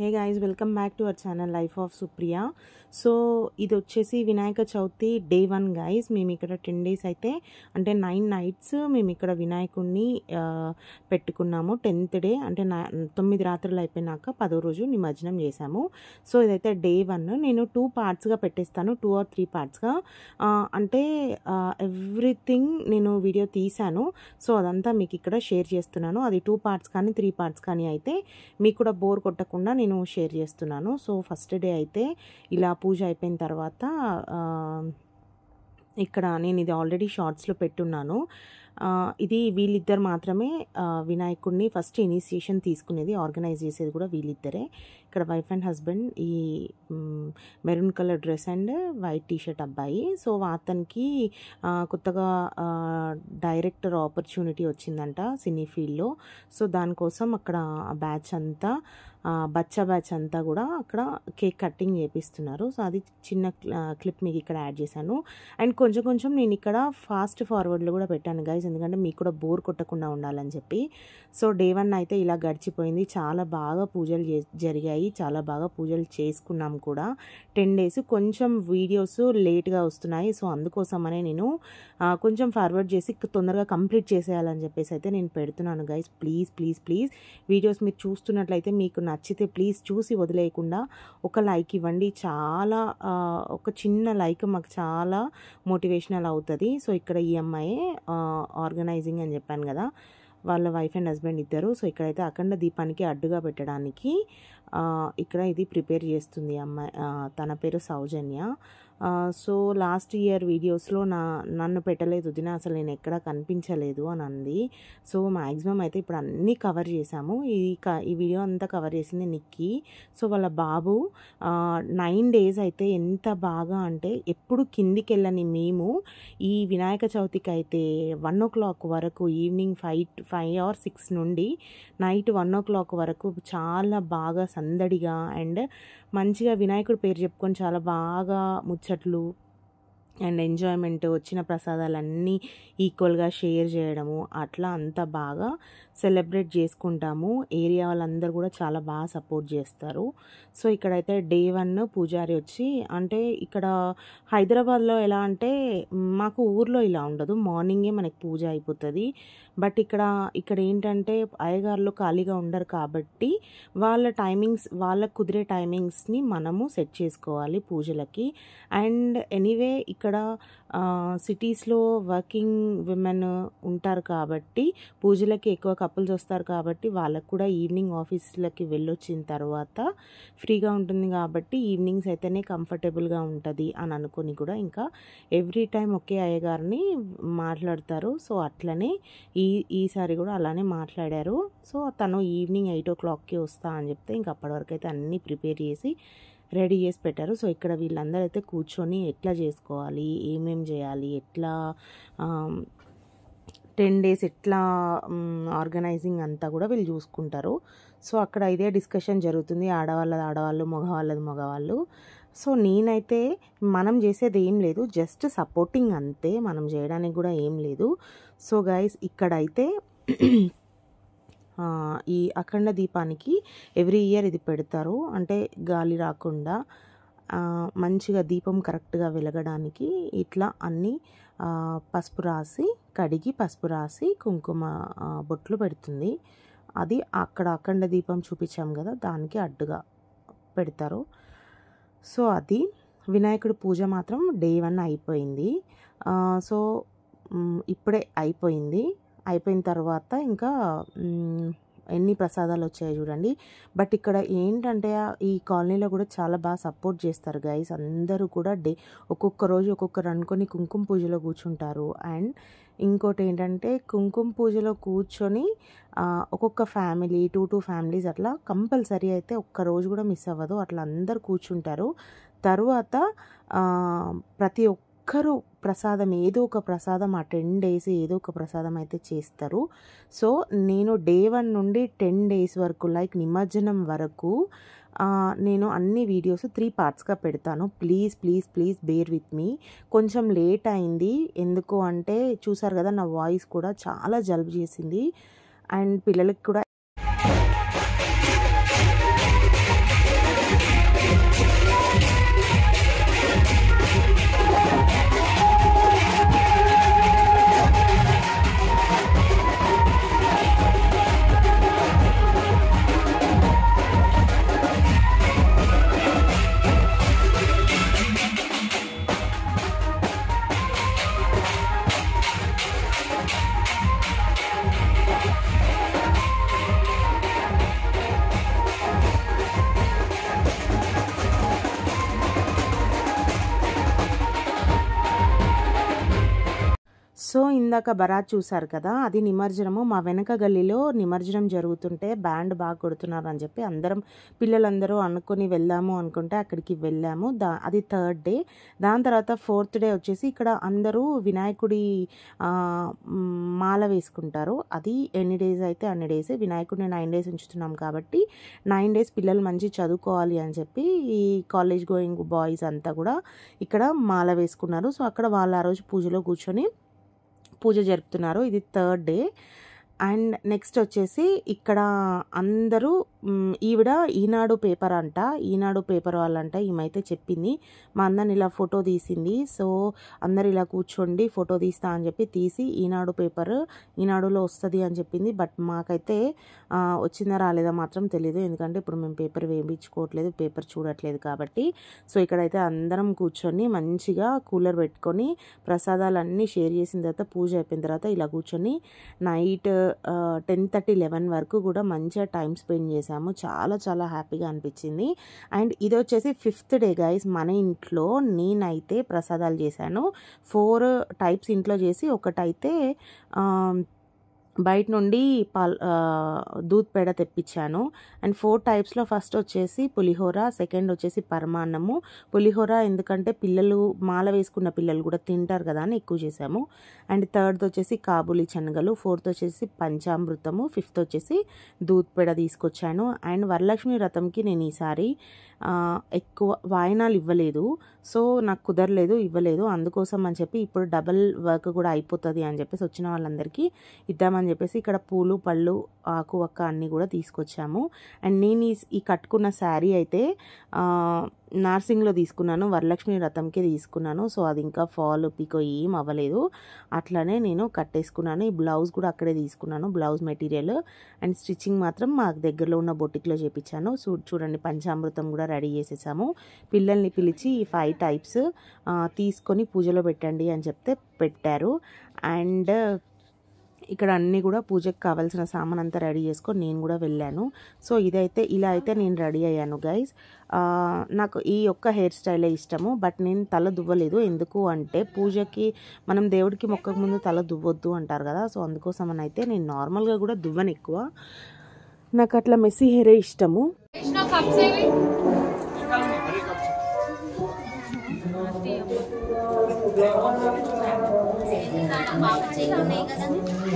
Hey guys welcome back to our channel life of Supriya so ఇది వచ్చేసి Vinayaka Chavithi day one guys మేము ఇక్కడ ten days అయితే అంటే నైన్ నైట్స్ మేము ఇక్కడ వినాయకుడిని పెట్టుకున్నాము టెన్త్ డే అంటే తొమ్మిది రాత్రులు అయిపోయినాక పదో రోజు నిమజ్జనం చేశాము సో ఇదైతే డే వన్ నేను టూ పార్ట్స్గా పెట్టేస్తాను టూ ఆర్ త్రీ పార్ట్స్గా అంటే ఎవ్రీథింగ్ నేను వీడియో తీశాను సో అదంతా మీకు ఇక్కడ షేర్ చేస్తున్నాను అది టూ పార్ట్స్ కానీ త్రీ పార్ట్స్ కానీ అయితే మీకు కూడా బోర్ కొట్టకుండా నేను షేర్ చేస్తున్నాను సో ఫస్ట్ డే అయితే ఇలా పూజ అయిపోయిన తర్వాత ఇక్కడ నేను ఇది ఆల్రెడీ షార్ట్స్లో పెట్టున్నాను ఇది వీళ్ళిద్దరు మాత్రమే వినాయకుడిని ఫస్ట్ ఇనిషియేషన్ తీసుకునేది ఆర్గనైజ్ చేసేది కూడా వీళ్ళిద్దరే ఇక్కడ వైఫ్ అండ్ హస్బెండ్ ఈ maroon colour dress and white T shirt అబ్బాయి సో అతనికి కొత్తగా డైరెక్టర్ ఆపర్చునిటీ వచ్చిందంట సినీ ఫీల్డ్లో సో దానికోసం అక్కడ బ్యాచ్ అంతా బచ్చా బ్యాచ్ అంతా కూడా అక్కడ కేక్ కట్టింగ్ చేపిస్తున్నారు సో అది చిన్న క్లిప్ మీకు ఇక్కడ యాడ్ చేశాను అండ్ కొంచెం కొంచెం నేను ఇక్కడ ఫాస్ట్ ఫార్వర్డ్లో కూడా పెట్టాను గైస్ ఎందుకంటే మీకు కూడా బోర్ కొట్టకుండా ఉండాలని చెప్పి సో డే వన్ అయితే ఇలా గడిచిపోయింది చాలా బాగా పూజలు జరిగాయి చాలా బాగా పూజలు చేసుకున్నాం కూడా టెన్ డేస్ కొంచెం వీడియోస్ లేట్గా వస్తున్నాయి సో అందుకోసమనే నేను కొంచెం ఫార్వర్డ్ చేసి తొందరగా కంప్లీట్ చేసేయాలని చెప్పేసి అయితే నేను పెడుతున్నాను guys please please please videos మీరు చూస్తున్నట్లయితే మీకు నచ్చితే ప్లీజ్ చూసి వదిలేయకుండా ఒక లైక్ ఇవ్వండి చాలా ఒక చిన్న లైక్ మాకు చాలా మోటివేషనల్ అవుతుంది సో ఇక్కడ ఈ అమ్మాయి ఆర్గనైజింగ్ అని చెప్పాను కదా వాళ్ళ వైఫ్ అండ్ హస్బెండ్ ఇద్దరు సో ఇక్కడైతే అఖండ దీపానికి అడ్డుగా పెట్టడానికి ఇక్కడ ఇది ప్రిపేర్ చేస్తుంది అమ్మాయి తన పేరు సౌజన్య సో లాస్ట్ ఇయర్ వీడియోస్లో నా నన్ను పెట్టలేదు దిన అసలు నేను ఎక్కడ కనిపించలేదు అని అంది సో మ్యాక్సిమం అయితే ఇప్పుడు అన్నీ కవర్ చేశాము ఈ క ఈ వీడియో అంతా కవర్ చేసింది నిక్కి సో వాళ్ళ బాబు నైన్ డేస్ అయితే ఎంత బాగా అంటే ఎప్పుడు కిందికి వెళ్ళని మేము ఈ వినాయక చవితికి అయితే వన్ ఓ క్లాక్ వరకు evening five five or six నుండి నైట్ వన్ ఓ క్లాక్ వరకు చాలా బాగా సందడిగా అండ్ మంచిగా వినాయకుడు పేరు చెప్పుకొని చాలా బాగా ముచ్చట్లు అండ్ ఎంజాయ్మెంట్ వచ్చిన ప్రసాదాలన్నీ ఈక్వల్గా షేర్ చేయడము అట్లా అంత బాగా సెలబ్రేట్ చేసుకుంటాము ఏరియా వాళ్ళందరూ కూడా చాలా బాగా సపోర్ట్ చేస్తారు సో ఇక్కడైతే డే వన్ పూజారి వచ్చి అంటే ఇక్కడ హైదరాబాద్లో ఎలా అంటే మాకు ఊర్లో ఇలా ఉండదు మార్నింగే మనకి పూజ అయిపోతుంది బట్ ఇక్కడ ఇక్కడ ఏంటంటే అయ్యగారులు ఖాళీగా ఉండరు కాబట్టి వాళ్ళ టైమింగ్స్ వాళ్ళకు కుదిరే టైమింగ్స్ని మనము సెట్ చేసుకోవాలి పూజలకి అండ్ ఎనీవే ఇక్కడ సిటీస్లో వర్కింగ్ విమెన్ ఉంటారు కాబట్టి పూజలకి ఎక్కువ కపుల్స్ వస్తారు కాబట్టి వాళ్ళకు కూడా ఈవినింగ్ ఆఫీస్లకి వెళ్ళొచ్చిన తర్వాత ఫ్రీగా ఉంటుంది కాబట్టి ఈవినింగ్స్ అయితేనే కంఫర్టబుల్గా ఉంటుంది అని అనుకుని కూడా ఇంకా ఎవ్రీ టైం ఒకే అయ్యగారిని మాట్లాడతారు సో అట్లనే ఈ ఈసారి కూడా అలానే మాట్లాడారు సో తను ఈవినింగ్ ఎయిట్ ఓ క్లాక్కి వస్తా అని చెప్తే ఇంక అప్పటివరకు అయితే అన్నీ ప్రిపేర్ చేసి రెడీ చేసి పెట్టారు సో ఇక్కడ వీళ్ళందరూ అయితే కూర్చొని ఎట్లా చేసుకోవాలి ఏమేం చేయాలి ఎట్లా టెన్ డేస్ ఎట్లా ఆర్గనైజింగ్ అంతా కూడా వీళ్ళు చూసుకుంటారు సో అక్కడ ఇదే డిస్కషన్ జరుగుతుంది ఆడవాళ్ళది ఆడవాళ్ళు మగవాళ్ళది మగవాళ్ళు సో నేనైతే మనం చేసేది ఏం లేదు జస్ట్ సపోర్టింగ్ అంతే మనం చేయడానికి కూడా ఏం లేదు సో గైస్ ఇక్కడైతే ఈ అఖండ దీపానికి ఎవ్రీ ఇయర్ ఇది పెడతారు అంటే గాలి రాకుండా మంచిగా దీపం కరెక్ట్గా వెలగడానికి ఇట్లా అన్నీ పసుపు రాసి కడిగి పసుపు రాసి కుంకుమ బొట్లు పెడుతుంది అది అక్కడ అఖండ దీపం చూపించాం కదా దానికి అడ్డుగా పెడతారు సో అది వినాయకుడి పూజ మాత్రం డే వన్ అయిపోయింది సో ఇప్పుడే అయిపోయింది అయిపోయిన తర్వాత ఇంకా ఎన్ని ప్రసాదాలు వచ్చాయో చూడండి బట్ ఇక్కడ ఏంటంటే ఈ కాలనీలో కూడా చాలా బాగా సపోర్ట్ చేస్తారు గైస్ అందరూ కూడా డే ఒక్కొక్క రోజు ఒక్కొక్కరు అనుకొని కుంకుమ పూజలో కూర్చుంటారు అండ్ ఇంకోటి ఏంటంటే కుంకుమ పూజలో కూర్చొని ఒక్కొక్క ఫ్యామిలీ టూ టూ ఫ్యామిలీస్ అట్లా కంపల్సరీ అయితే ఒక్క రోజు కూడా మిస్ అవ్వదు అట్లా అందరు కూర్చుంటారు తరువాత ప్రతి ఒక్క ఒక్కరు ప్రసాదం ఏదో ఒక ప్రసాదం ఆ టెన్ డేస్ ఏదో ఒక ప్రసాదం అయితే చేస్తారు సో నేను డే వన్ నుండి టెన్ డేస్ వరకు లైక్ నిమజ్జనం వరకు నేను అన్ని వీడియోస్ త్రీ పార్ట్స్గా పెడతాను please please please bear with me కొంచెం లేట్ అయింది ఎందుకు అంటే చూసారు కదా నా వాయిస్ కూడా చాలా జలుబు చేసింది అండ్ పిల్లలకి కూడా సో ఇందాక బరాత్ చూశారు కదా అది నిమజ్జనము మా వెనక గల్లీలో నిమజ్జనం జరుగుతుంటే బ్యాండ్ బాగా కొడుతున్నారు అని చెప్పి అందరం పిల్లలందరూ అనుకుని వెళ్ళాము అనుకుంటే అక్కడికి వెళ్ళాము దా అది థర్డ్ డే దాని తర్వాత ఫోర్త్ డే వచ్చేసి ఇక్కడ అందరూ వినాయకుడి మాల వేసుకుంటారు అది ఎన్ని డేస్ అయితే అన్ని డేస్ వినాయకుడిని నైన్ డేస్ ఉంచుతున్నాం కాబట్టి నైన్ డేస్ పిల్లలు మంచి చదువుకోవాలి అని చెప్పి ఈ కాలేజ్ గోయింగ్ బాయ్స్ అంతా కూడా ఇక్కడ మాల వేసుకున్నారు సో అక్కడ వాళ్ళు ఆ రోజు పూజలో కూర్చొని పూజ జరుపుతున్నారు ఇది థర్డ్ డే అండ్ నెక్స్ట్ వచ్చేసి ఇక్కడ అందరూ ఈవిడ ఈనాడు పేపర్ అంట ఈనాడు పేపర్ వాళ్ళంట ఈమైతే చెప్పింది మా అందరిని ఇలా ఫోటో తీసింది సో అందరు ఇలా కూర్చోండి ఫోటో తీస్తా అని చెప్పి తీసి ఈనాడు పేపర్ ఈనాడులో వస్తుంది అని చెప్పింది బట్ మాకైతే వచ్చిందా రాలేదా మాత్రం తెలియదు ఎందుకంటే ఇప్పుడు మేము పేపర్ వేయించుకోవట్లేదు పేపర్ చూడట్లేదు కాబట్టి సో ఇక్కడైతే అందరం కూర్చొని మంచిగా కూలర్ పెట్టుకొని ప్రసాదాలన్నీ షేర్ చేసిన తర్వాత పూజ అయిపోయిన తర్వాత ఇలా కూర్చొని నైట్ టెన్ థర్టీ లెవెన్ వరకు కూడా మంచిగా టైం స్పెండ్ చేసాము చాలా చాలా హ్యాపీగా అనిపించింది అండ్ ఇది వచ్చేసి ఫిఫ్త్ డే గైస్ మన ఇంట్లో నేనైతే ప్రసాదాలు చేశాను ఫోర్ టైప్స్ ఇంట్లో చేసి ఒకటైతే బయట నుండి పాల్ దూత్ పేడ తెప్పించాను అండ్ ఫోర్ టైప్స్లో ఫస్ట్ వచ్చేసి పులిహోర సెకండ్ వచ్చేసి పరమాన్నము పులిహోర ఎందుకంటే పిల్లలు మాల వేసుకున్న పిల్లలు కూడా తింటారు కదా అని ఎక్కువ చేసాము అండ్ థర్డ్ వచ్చేసి కాబూలి శనగలు ఫోర్త్ వచ్చేసి పంచామృతము ఫిఫ్త్ వచ్చేసి దూత్ పేడ తీసుకొచ్చాను అండ్ వరలక్ష్మి వ్రతంకి నేను ఈసారి ఎక్కువ వాయినాలు ఇవ్వలేదు సో నాకు కుదరలేదు ఇవ్వలేదు అందుకోసం అని చెప్పి ఇప్పుడు డబల్ వర్క్ కూడా అయిపోతుంది అని చెప్పేసి వచ్చిన వాళ్ళందరికీ ఇద్దామని చెప్పేసి ఇక్కడ పూలు పళ్ళు ఆకు వక్క అన్నీ కూడా తీసుకొచ్చాము అండ్ నేను ఈ కట్టుకున్న శారీ అయితే నర్సింగ్లో తీసుకున్నాను వరలక్ష్మి రథంకే తీసుకున్నాను సో అది ఇంకా ఫాల్ పికో ఏం అవ్వలేదు అట్లానే నేను కట్టేసుకున్నాను ఈ బ్లౌజ్ కూడా అక్కడే తీసుకున్నాను బ్లౌజ్ మెటీరియల్ అండ్ స్టిచ్చింగ్ మాత్రం మాకు దగ్గరలో ఉన్న బొటిక్లో చేపించాను సో చూడండి పంచామృతం కూడా రెడీ చేసేసాము పిల్లల్ని పిలిచి ఈ ఫైవ్ టైప్స్ తీసుకొని పూజలో పెట్టండి అని చెప్తే పెట్టారు అండ్ ఇక్కడ అన్నీ కూడా పూజకి కావాల్సిన సామాన్ అంతా రెడీ చేసుకొని నేను కూడా వెళ్ళాను సో ఇదైతే ఇలా అయితే నేను రెడీ అయ్యాను గైస్ నాకు ఈ యొక్క హెయిర్ స్టైలే ఇష్టము బట్ నేను తల దువ్వలేదు ఎందుకు అంటే పూజకి మనం దేవుడికి మొక్కకు ముందు తల దువ్వొద్దు అంటారు కదా సో అందుకోసం అని అయితే నేను నార్మల్గా కూడా దువ్వను ఎక్కువ నాకు అట్లా మెస్సీ హెయిరే ఇష్టము కదా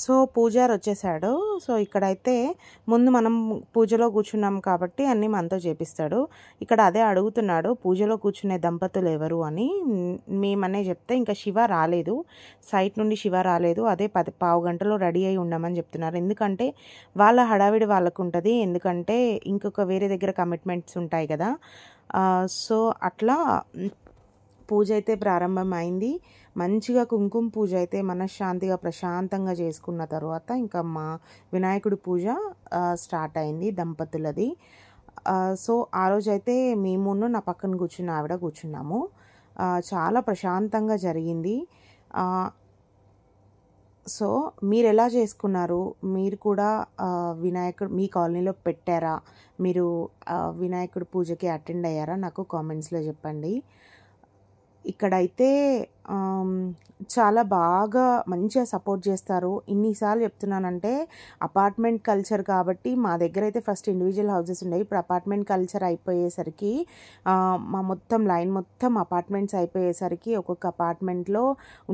సో పూజారు వచ్చేసాడు సో ఇక్కడైతే ముందు మనం పూజలో కూర్చున్నాం కాబట్టి అన్నీ మనతో చేపిస్తాడు ఇక్కడ అదే అడుగుతున్నాడు పూజలో కూర్చునే దంపతులు ఎవరు అని మేమనే చెప్తే ఇంకా శివ రాలేదు సైట్ నుండి శివ రాలేదు అదే పది పావు గంటలో రెడీ అయి ఉండమని చెప్తున్నారు ఎందుకంటే వాళ్ళ హడావిడి వాళ్ళకు ఉంటుంది ఎందుకంటే ఇంకొక వేరే దగ్గర కమిట్మెంట్స్ ఉంటాయి కదా సో అట్లా పూజ అయితే ప్రారంభమైంది మంచిగా కుంకుమ పూజ అయితే మనశ్శాంతిగా ప్రశాంతంగా చేసుకున్న తర్వాత ఇంకా మా వినాయకుడి పూజ స్టార్ట్ అయింది దంపతులది సో ఆ రోజైతే అయితే మేమును నా పక్కన కూర్చున్న ఆవిడ కూర్చున్నాము చాలా ప్రశాంతంగా జరిగింది సో మీరు ఎలా చేసుకున్నారు మీరు కూడా వినాయకుడు మీ కాలనీలో పెట్టారా మీరు వినాయకుడు పూజకి అటెండ్ అయ్యారా నాకు కామెంట్స్లో చెప్పండి ఇక్కడైతే చాలా బాగా మంచిగా సపోర్ట్ చేస్తారు ఇన్నిసార్లు చెప్తున్నానంటే అపార్ట్మెంట్ కల్చర్ కాబట్టి మా దగ్గర అయితే ఫస్ట్ ఇండివిజువల్ హౌసెస్ ఉండేవి ఇప్పుడు అపార్ట్మెంట్ కల్చర్ అయిపోయేసరికి మా మొత్తం లైన్ మొత్తం అపార్ట్మెంట్స్ అయిపోయేసరికి ఒక్కొక్క అపార్ట్మెంట్లో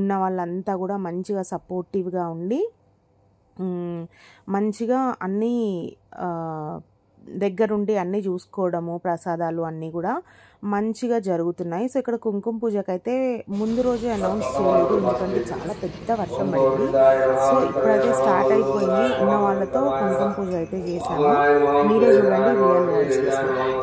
ఉన్న వాళ్ళంతా కూడా మంచిగా సపోర్టివ్గా ఉండి మంచిగా అన్నీ దగ్గరుండి అన్నీ చూసుకోవడము ప్రసాదాలు అన్నీ కూడా మంచిగా జరుగుతున్నాయి సో ఇక్కడ కుంకుమ పూజకి అయితే ముందు రోజే అనౌన్స్ చేయలేదు ఎందుకంటే చాలా పెద్ద వర్షం పడింది సో ఇప్పుడైతే స్టార్ట్ అయిపోయింది ఉన్న వాళ్ళతో కుంకుమ పూజ అయితే చేశాను మీరే చూడండి రియల్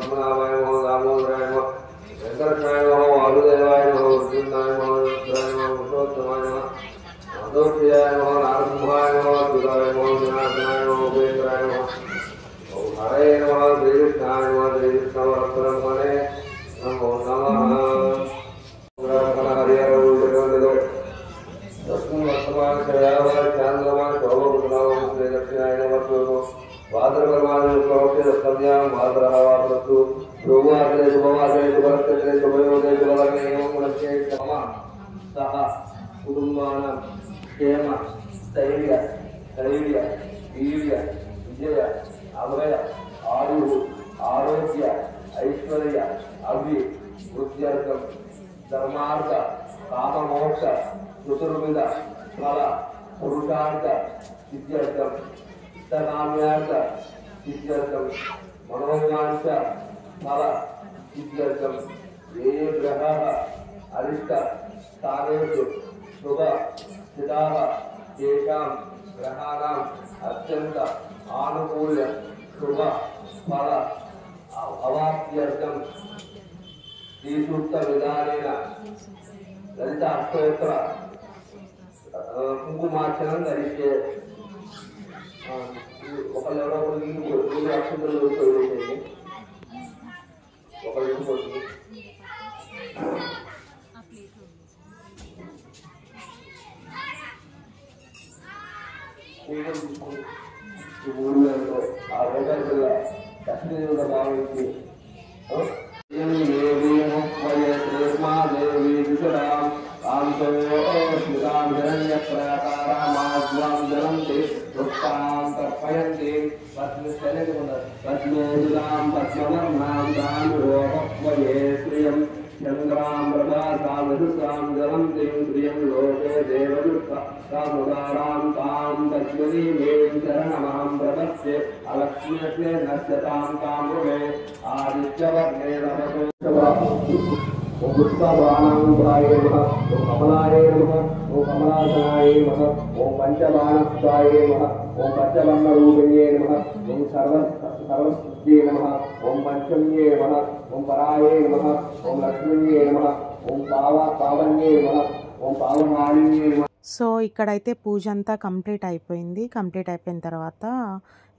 धर्मार्थ पापमोक्ष ऋतुर्विद फल पुरुषार्थ सिद्ध्यर्थ सिद्धकाम्यार्थ सिद्ध्यर्थ मनोकांक्ष फल सिद्ध्यर्थ ये ग्रह अरिष्ट स्थानेषु शुभ स्थिताः येषां ग्रहाणाम् अत्यन्त आनुकूल्य शुभ फल अवाप्त्यर्थं ಈ ಸೂಕ್ತ ವಿಧಾನೇನ ಲಲಿತ ಅಷ್ಟೋತ್ತರ ಕುಂಕುಮಾರ್ಚನ ನಡೆಸಿದೆ ఒకళ్ళు ఎవరో గురువు అక్షతులు ताम प्रभासाम यशसाम जलम तिम प्रियं लोके देवदुत्तामुदारां तां तस्मदीमें शरणमां प्रपत्ये अलक्ष्यस्य नश्यतां काम्बुमे आदित्यवर्णे नमः ॐ उत्सवानाङ्गाय नमः ॐ कमलाय नमः ओम कमलासनाय नमः ओम पंचबाणस्थाय नमः ओम पंचबंगरूपिणे नमः ओम सर्व सर्वस्ये नमः ओम पंचम्ये नमः ఓం పరాయే నమ ఓం లక్ష్మణ్యే నమ ఓం పావ పావన్యే నమ ఓం పావనాళిన్యే నమ సో ఇక్కడైతే పూజ అంతా కంప్లీట్ అయిపోయింది కంప్లీట్ అయిపోయిన తర్వాత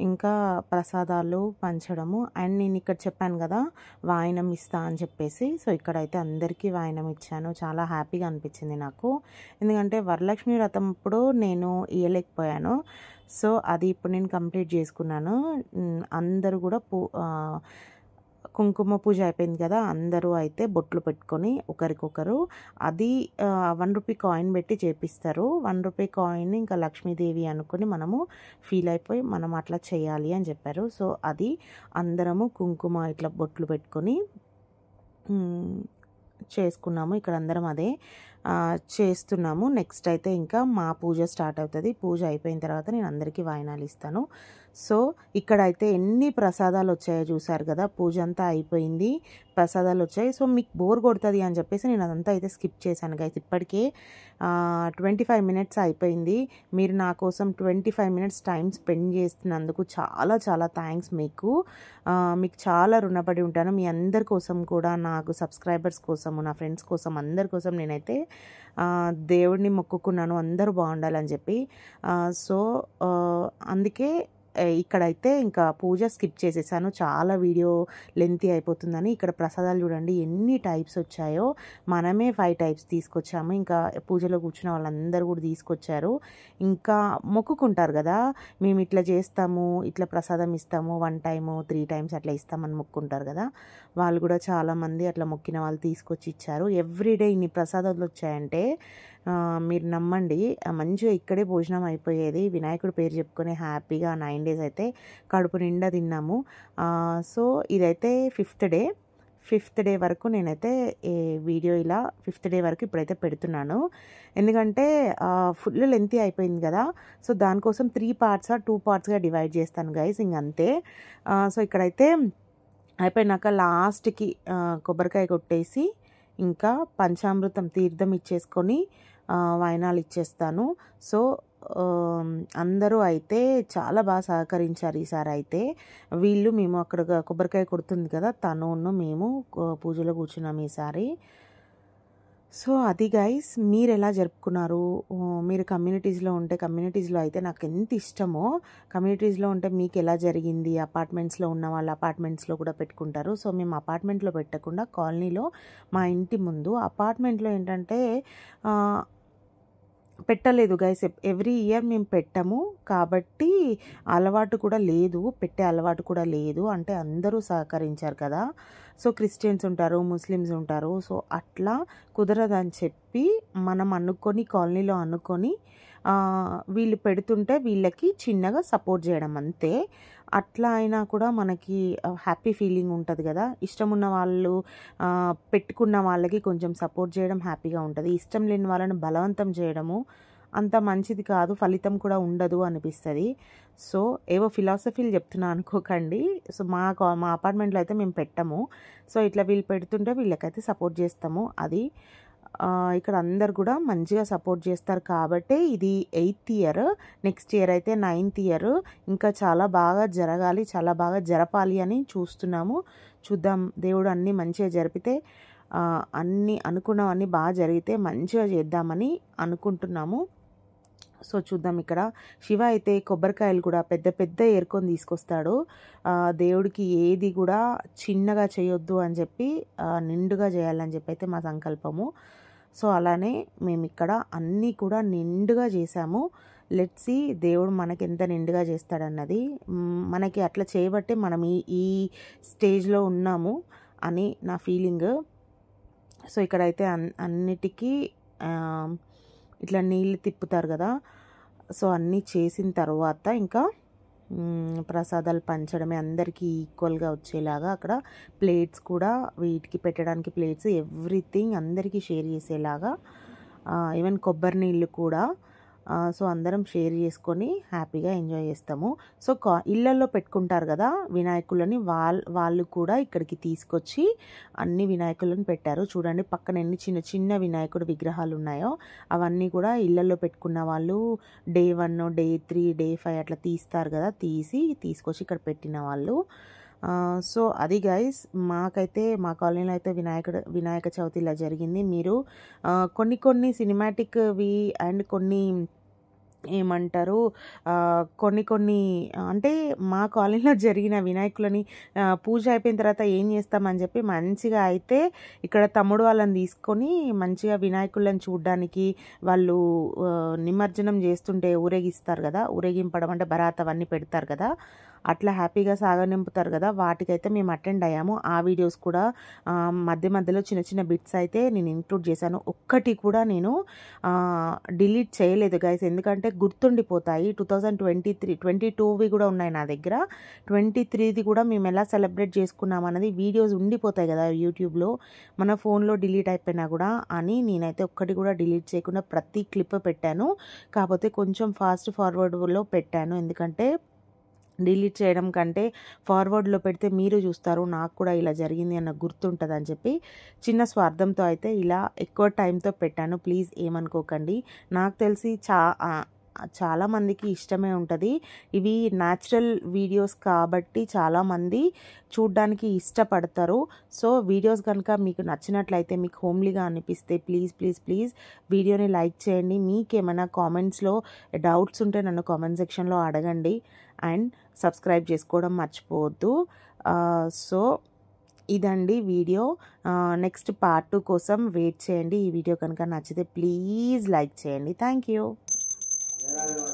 ఇంకా ప్రసాదాలు పంచడము అండ్ నేను ఇక్కడ చెప్పాను కదా వాయినం ఇస్తా అని చెప్పేసి సో ఇక్కడైతే అందరికీ వాయినం ఇచ్చాను చాలా హ్యాపీగా అనిపించింది నాకు ఎందుకంటే వరలక్ష్మి వ్రతం అప్పుడు నేను ఇయ్యలేకపోయాను సో అది ఇప్పుడు నేను కంప్లీట్ చేసుకున్నాను అందరూ కూడా పూ కుంకుమ పూజ అయిపోయింది కదా అందరూ అయితే బొట్లు పెట్టుకొని ఒకరికొకరు అది వన్ రూపీ కాయిన్ పెట్టి చేపిస్తారు వన్ రూపీ కాయిన్ ఇంకా లక్ష్మీదేవి అనుకుని మనము ఫీల్ అయిపోయి మనం అట్లా చేయాలి అని చెప్పారు సో అది అందరము కుంకుమ ఇట్లా బొట్లు పెట్టుకొని చేసుకున్నాము ఇక్కడ అందరం అదే చేస్తున్నాము నెక్స్ట్ అయితే ఇంకా మా పూజ స్టార్ట్ అవుతుంది పూజ అయిపోయిన తర్వాత నేను అందరికీ వాయినాలు ఇస్తాను సో ఇక్కడైతే ఎన్ని ప్రసాదాలు వచ్చాయో చూసారు కదా పూజ అంతా అయిపోయింది ప్రసాదాలు వచ్చాయి సో మీకు బోర్ కొడుతుంది అని చెప్పేసి నేను అదంతా అయితే స్కిప్ చేశాను అయితే ఇప్పటికే ట్వంటీ ఫైవ్ మినిట్స్ అయిపోయింది మీరు నా కోసం twenty five minutes time spend చేస్తున్నందుకు చాలా చాలా థ్యాంక్స్ మీకు మీకు చాలా రుణపడి ఉంటాను మీ అందరి కోసం కూడా నాకు సబ్స్క్రైబర్స్ కోసము నా ఫ్రెండ్స్ కోసం అందరి కోసం నేనైతే దేవుడిని మొక్కుకున్నాను అందరూ బాగుండాలని చెప్పి సో అందుకే ఇక్కడైతే ఇంకా పూజ స్కిప్ చేసేసాను చాలా వీడియో లెంతీ అయిపోతుందని ఇక్కడ ప్రసాదాలు చూడండి ఎన్ని టైప్స్ వచ్చాయో మనమే ఫైవ్ టైప్స్ తీసుకొచ్చాము ఇంకా పూజలో కూర్చున్న వాళ్ళందరూ కూడా తీసుకొచ్చారు ఇంకా మొక్కుకుంటారు కదా మేము ఇట్లా చేస్తాము ఇట్లా ప్రసాదం ఇస్తాము వన్ టైము త్రీ టైమ్స్ అట్లా ఇస్తామని మొక్కుంటారు కదా వాళ్ళు కూడా చాలామంది అట్లా మొక్కిన వాళ్ళు తీసుకొచ్చి ఇచ్చారు ఎవ్రీడే ఇన్ని ప్రసాదాలు వచ్చాయంటే మీరు నమ్మండి మంచిగా ఇక్కడే భోజనం అయిపోయేది వినాయకుడు పేరు చెప్పుకొని హ్యాపీగా నైన్ డేస్ అయితే కడుపు నిండా తిన్నాము సో ఇదైతే ఫిఫ్త్ డే ఫిఫ్త్ డే వరకు నేనైతే ఈ వీడియో ఇలా ఫిఫ్త్ డే వరకు ఇప్పుడైతే పెడుతున్నాను ఎందుకంటే ఫుల్ లెంత్ అయిపోయింది కదా సో దానికోసం త్రీ పార్ట్స్ టూ పార్ట్స్గా డివైడ్ చేస్తాను గైస్ ఇంకంతే సో ఇక్కడైతే అయిపోయినాక లాస్ట్కి కొబ్బరికాయ కొట్టేసి ఇంకా పంచామృతం తీర్థం ఇచ్చేసుకొని వాయినాలు ఇచ్చేస్తాను సో అందరూ అయితే చాలా బాగా సహకరించారు ఈసారి అయితే వీళ్ళు మేము అక్కడ కొబ్బరికాయ కొడుతుంది కదా తను మేము పూజలో కూర్చున్నాము ఈసారి సో అది గైస్ మీరు ఎలా జరుపుకున్నారు మీరు కమ్యూనిటీస్లో ఉంటే కమ్యూనిటీస్లో అయితే నాకు ఎంత ఇష్టమో కమ్యూనిటీస్లో ఉంటే మీకు ఎలా జరిగింది అపార్ట్మెంట్స్లో ఉన్న వాళ్ళు అపార్ట్మెంట్స్లో కూడా పెట్టుకుంటారు సో మేము అపార్ట్మెంట్లో పెట్టకుండా కాలనీలో మా ఇంటి ముందు అపార్ట్మెంట్లో ఏంటంటే పెట్టలేదు గైస్ ఎవ్రీ ఇయర్ మేము పెట్టము కాబట్టి అలవాటు కూడా లేదు పెట్టే అలవాటు కూడా లేదు అంటే అందరూ సహకరించారు కదా సో క్రిస్టియన్స్ ఉంటారు ముస్లిమ్స్ ఉంటారు సో అట్లా కుదరదని చెప్పి మనం అనుకొని కాలనీలో అనుకొని వీళ్ళు పెడుతుంటే వీళ్ళకి చిన్నగా సపోర్ట్ చేయడం అంతే అట్లా అయినా కూడా మనకి హ్యాపీ ఫీలింగ్ ఉంటుంది కదా ఇష్టం ఉన్న వాళ్ళు పెట్టుకున్న వాళ్ళకి కొంచెం సపోర్ట్ చేయడం హ్యాపీగా ఉంటుంది ఇష్టం లేని వాళ్ళని బలవంతం చేయడము అంత మంచిది కాదు ఫలితం కూడా ఉండదు అనిపిస్తుంది సో ఏవో ఫిలాసఫీలు చెప్తున్నా అనుకోకండి సో మా మా అపార్ట్మెంట్లో అయితే మేము పెట్టము సో ఇట్లా వీళ్ళు పెడుతుంటే వీళ్ళకైతే సపోర్ట్ చేస్తాము అది ఇక్కడ అందరు కూడా మంచిగా సపోర్ట్ చేస్తారు కాబట్టి ఇది ఎయిత్ ఇయర్ నెక్స్ట్ ఇయర్ అయితే నైన్త్ ఇయర్ ఇంకా చాలా బాగా జరగాలి చాలా బాగా జరపాలి అని చూస్తున్నాము చూద్దాం దేవుడు అన్నీ మంచిగా జరిపితే అన్నీ అనుకున్నవన్నీ బాగా జరిగితే మంచిగా చేద్దామని అనుకుంటున్నాము సో చూద్దాం ఇక్కడ శివ అయితే కొబ్బరికాయలు కూడా పెద్ద పెద్ద ఏరుకొని తీసుకొస్తాడు దేవుడికి ఏది కూడా చిన్నగా చేయొద్దు అని చెప్పి నిండుగా చేయాలని చెప్పి అయితే మా సంకల్పము సో అలానే మేము ఇక్కడ అన్నీ కూడా నిండుగా చేసాము లెట్సి దేవుడు మనకి ఎంత నిండుగా చేస్తాడన్నది మనకి అట్లా చేయబట్టే మనం ఈ ఈ స్టేజ్లో ఉన్నాము అని నా ఫీలింగ్ సో ఇక్కడైతే అన్ అన్నిటికీ ఇట్లా నీళ్ళు తిప్పుతారు కదా సో అన్నీ చేసిన తర్వాత ఇంకా ప్రసాదాలు పంచడమే అందరికీ ఈక్వల్గా వచ్చేలాగా అక్కడ ప్లేట్స్ కూడా వీటికి పెట్టడానికి ప్లేట్స్ ఎవ్రీథింగ్ అందరికీ షేర్ చేసేలాగా ఈవెన్ కొబ్బరి నీళ్ళు కూడా సో అందరం షేర్ చేసుకొని హ్యాపీగా ఎంజాయ్ చేస్తాము సో కా ఇళ్లలో పెట్టుకుంటారు కదా వినాయకులని వాల్ వాళ్ళు కూడా ఇక్కడికి తీసుకొచ్చి అన్ని వినాయకులను పెట్టారు చూడండి పక్కన ఎన్ని చిన్న చిన్న వినాయకుడు విగ్రహాలు ఉన్నాయో అవన్నీ కూడా ఇళ్లలో పెట్టుకున్న వాళ్ళు day one day three day five అట్లా తీస్తారు కదా తీసి తీసుకొచ్చి ఇక్కడ పెట్టిన వాళ్ళు సో అది గైస్ మాకైతే మా కాలనీలో అయితే వినాయకుడు వినాయక చవితి ఇలా జరిగింది మీరు కొన్ని కొన్ని సినిమాటిక్వి అండ్ కొన్ని ఏమంటారు కొన్ని కొన్ని అంటే మా కాలనీలో జరిగిన వినాయకులని పూజ అయిపోయిన తర్వాత ఏం చేస్తామని చెప్పి మంచిగా అయితే ఇక్కడ తమ్ముడు వాళ్ళని తీసుకొని మంచిగా వినాయకులను చూడడానికి వాళ్ళు నిమజ్జనం చేస్తుంటే ఊరేగిస్తారు కదా ఊరేగింపడం అంటే బరాత్ అవన్నీ పెడతారు కదా అట్లా హ్యాపీగా సాగనింపుతారు కదా వాటికైతే మేము అటెండ్ అయ్యాము ఆ వీడియోస్ కూడా మధ్య మధ్యలో చిన్న చిన్న బిట్స్ అయితే నేను ఇంక్లూడ్ చేశాను ఒక్కటి కూడా నేను డిలీట్ చేయలేదు గైస్ ఎందుకంటే గుర్తుండిపోతాయి two thousand twenty three twenty టూవి కూడా ఉన్నాయి నా దగ్గర ట్వంటీ త్రీది కూడా మేము ఎలా సెలబ్రేట్ చేసుకున్నామన్నది వీడియోస్ ఉండిపోతాయి కదా యూట్యూబ్లో మన ఫోన్లో డిలీట్ అయిపోయినా కూడా అని నేనైతే ఒక్కటి కూడా డిలీట్ చేయకుండా ప్రతి క్లిప్ పెట్టాను కాకపోతే కొంచెం ఫాస్ట్ ఫార్వర్డ్లో పెట్టాను ఎందుకంటే డిలీట్ చేయడం కంటే ఫార్వర్డ్లో పెడితే మీరు చూస్తారు నాకు కూడా ఇలా జరిగింది అన్న గుర్తుంటుంది అని చెప్పి చిన్న స్వార్థంతో అయితే ఇలా ఎక్కువ టైంతో పెట్టాను ప్లీజ్ ఏమనుకోకండి నాకు తెలిసి చా చాలామందికి ఇష్టమే ఉంటుంది ఇవి న్యాచురల్ వీడియోస్ కాబట్టి చాలామంది చూడ్డానికి ఇష్టపడతారు సో వీడియోస్ కనుక మీకు నచ్చినట్లయితే మీకు హోమ్లీగా అనిపిస్తే ప్లీజ్ ప్లీజ్ ప్లీజ్ వీడియోని లైక్ చేయండి మీకేమైనా కామెంట్స్లో డౌట్స్ ఉంటే నన్ను కామెంట్ సెక్షన్లో అడగండి అండ్ సబ్స్క్రైబ్ చేసుకోవడం మర్చిపోవద్దు సో ఇదండి వీడియో నెక్స్ట్ పార్ట్ టూ కోసం వెయిట్ చేయండి ఈ వీడియో కనుక నచ్చితే ప్లీజ్ లైక్ చేయండి థ్యాంక్ యూ Gracias.